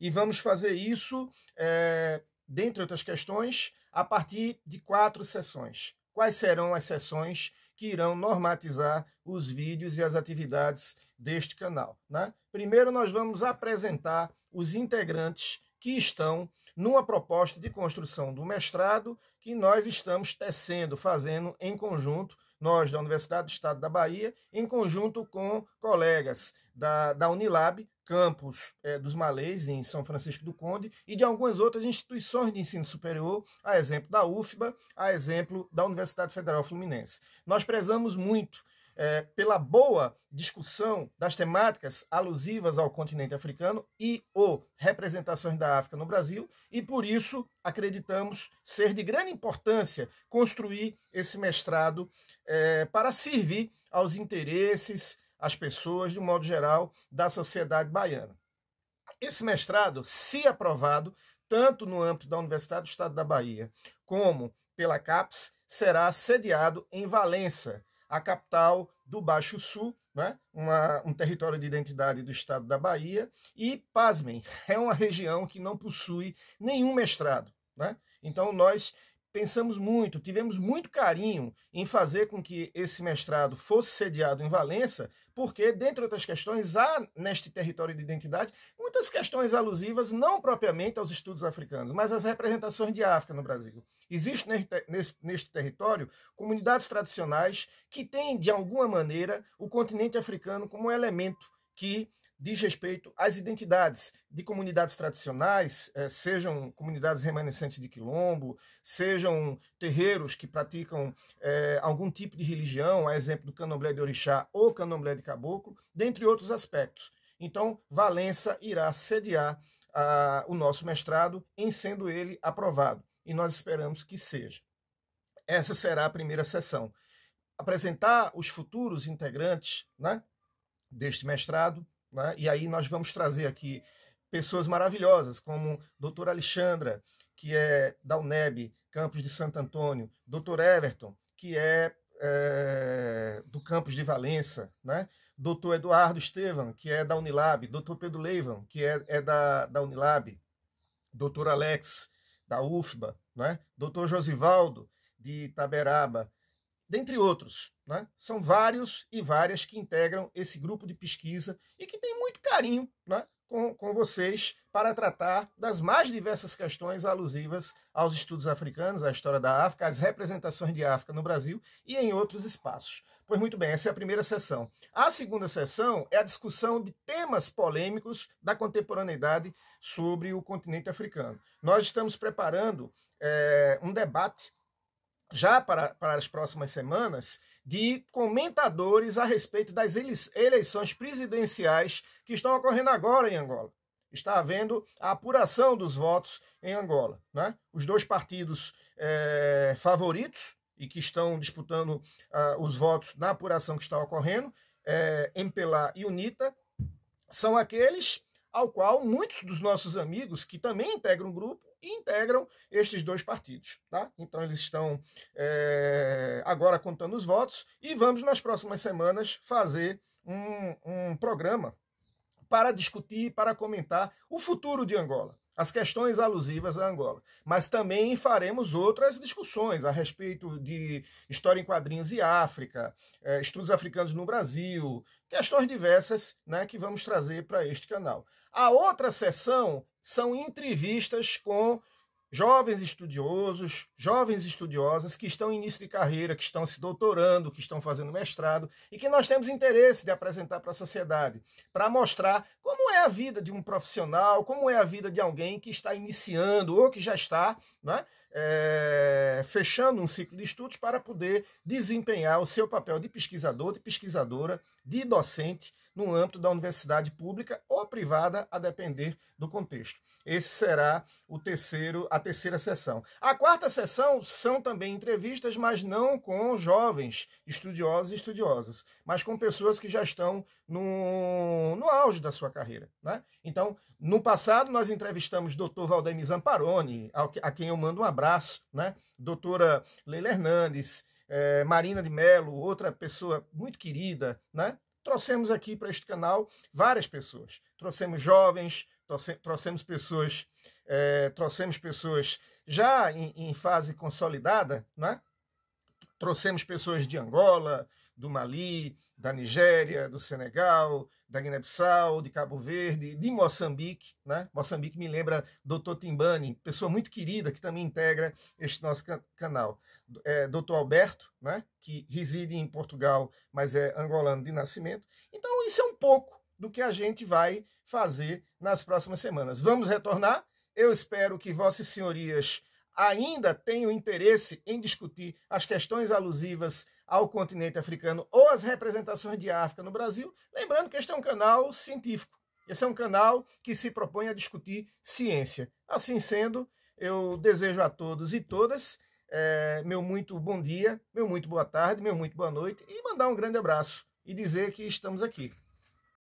E vamos fazer isso, é, dentre outras questões, a partir de quatro sessões. Quais serão as sessões que irão normatizar os vídeos e as atividades deste canal? Né? Primeiro, nós vamos apresentar os integrantes que estão numa proposta de construção do mestrado que nós estamos tecendo, fazendo em conjunto, nós da Universidade do Estado da Bahia, em conjunto com colegas da, da Unilab, campus é, eh, dos malês em São Francisco do Conde e de algumas outras instituições de ensino superior, a exemplo da UFBA, a exemplo da Universidade Federal Fluminense. Nós prezamos muito é, pela boa discussão das temáticas alusivas ao continente africano e ou representações da África no Brasil e por isso acreditamos ser de grande importância construir esse mestrado é, para servir aos interesses as pessoas, de um modo geral, da sociedade baiana. Esse mestrado, se aprovado, tanto no âmbito da Universidade do Estado da Bahia como pela CAPES, será sediado em Valença, a capital do Baixo Sul, né? Uma, um território de identidade do estado da Bahia, e, pasmem, é uma região que não possui nenhum mestrado. Né? Então, nós pensamos muito, tivemos muito carinho em fazer com que esse mestrado fosse sediado em Valença, porque, dentre outras questões, há neste território de identidade muitas questões alusivas não propriamente aos estudos africanos, mas às representações de África no Brasil. Existe neste, neste território comunidades tradicionais que têm, de alguma maneira, o continente africano como elemento que diz respeito às identidades de comunidades tradicionais, eh, sejam comunidades remanescentes de quilombo, sejam terreiros que praticam eh, algum tipo de religião, a exemplo do candomblé de orixá ou candomblé de caboclo, dentre outros aspectos. Então, Valença irá sediar ah, o nosso mestrado em sendo ele aprovado, e nós esperamos que seja. Essa será a primeira sessão. Apresentar os futuros integrantes né, deste mestrado né? E aí nós vamos trazer aqui pessoas maravilhosas, como doutora Alexandra, que é da UNEB, campus de Santo Antônio, doutor Everton, que é, é, do campus de Valença, né? doutor Eduardo Estevam, que é da Unilab, doutor Pedro Leivan, que é, é da, da Unilab, doutor Alex, da UFBA, né? doutor Josivaldo, de Taberaba dentre outros. Né? São vários e várias que integram esse grupo de pesquisa e que tem muito carinho né, com, com vocês para tratar das mais diversas questões alusivas aos estudos africanos, à história da África, às representações de África no Brasil e em outros espaços. Pois muito bem, essa é a primeira sessão. A segunda sessão é a discussão de temas polêmicos da contemporaneidade sobre o continente africano. Nós estamos preparando é, um debate já para, para as próximas semanas, de comentadores a respeito das eleições presidenciais que estão ocorrendo agora em Angola. Está havendo a apuração dos votos em Angola. Né? Os dois partidos é, favoritos e que estão disputando uh, os votos na apuração que está ocorrendo, é, eh, MPLA e UNITA, são aqueles ao qual muitos dos nossos amigos que também integram o grupo integram estes dois partidos. Tá? Então, eles estão é, agora contando os votos e vamos, nas próximas semanas, fazer um, um programa para discutir, para comentar o futuro de Angola, as questões alusivas a Angola. Mas também faremos outras discussões a respeito de história em quadrinhos e África, eh, estudos africanos no Brasil, questões diversas né, que vamos trazer para este canal. A outra sessão são entrevistas com jovens estudiosos, jovens estudiosas que estão em início de carreira, que estão se doutorando, que estão fazendo mestrado e que nós temos interesse de apresentar para a sociedade, para mostrar como é a vida de um profissional, como é a vida de alguém que está iniciando ou que já está né, é, fechando um ciclo de estudos para poder desempenhar o seu papel de pesquisador, de pesquisadora, de docente no âmbito da universidade pública ou privada, a depender do contexto. Esse será o terceiro, a terceira sessão. A quarta sessão são também entrevistas, mas não com jovens estudiosos e estudiosas, mas com pessoas que já estão no, no auge da sua carreira. Né? Então, no passado, nós entrevistamos Dr. Valdemir Zamparoni, a quem eu mando um abraço, né? doutora Leila Hernandes, é, Marina de Mello, outra pessoa muito querida, né? trouxemos aqui para este canal várias pessoas. Trouxemos jovens, trouxemos pessoas, é, trouxemos pessoas já em, em, fase consolidada, né? trouxemos pessoas de Angola, do Mali, da Nigéria, do Senegal, da Guiné-Bissau, de Cabo Verde, de Moçambique. Né? Moçambique me lembra Dr. Timbani, pessoa muito querida que também integra este nosso canal. É, Dr. Alberto, né? que reside em Portugal, mas é angolano de nascimento. Então, isso é um pouco do que a gente vai fazer nas próximas semanas. Vamos retornar. Eu espero que vossas senhorias ainda tem o interesse em discutir as questões alusivas ao continente africano ou as representações de África no Brasil, lembrando que este é um canal científico. Esse é um canal que se propõe a discutir ciência. Assim sendo, eu desejo a todos e todas é, meu muito bom dia, meu muito boa tarde, meu muito boa noite e mandar um grande abraço e dizer que estamos aqui.